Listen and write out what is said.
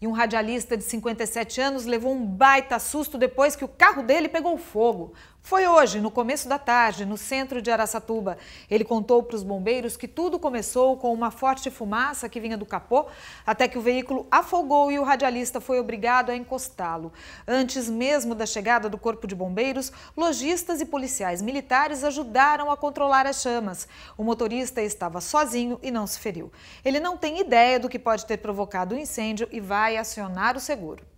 E um radialista de 57 anos levou um baita susto depois que o carro dele pegou fogo. Foi hoje, no começo da tarde, no centro de Araçatuba. Ele contou para os bombeiros que tudo começou com uma forte fumaça que vinha do capô, até que o veículo afogou e o radialista foi obrigado a encostá-lo. Antes mesmo da chegada do corpo de bombeiros, lojistas e policiais militares ajudaram a controlar as chamas. O motorista estava sozinho e não se feriu. Ele não tem ideia do que pode ter provocado o incêndio e vai vai acionar o seguro.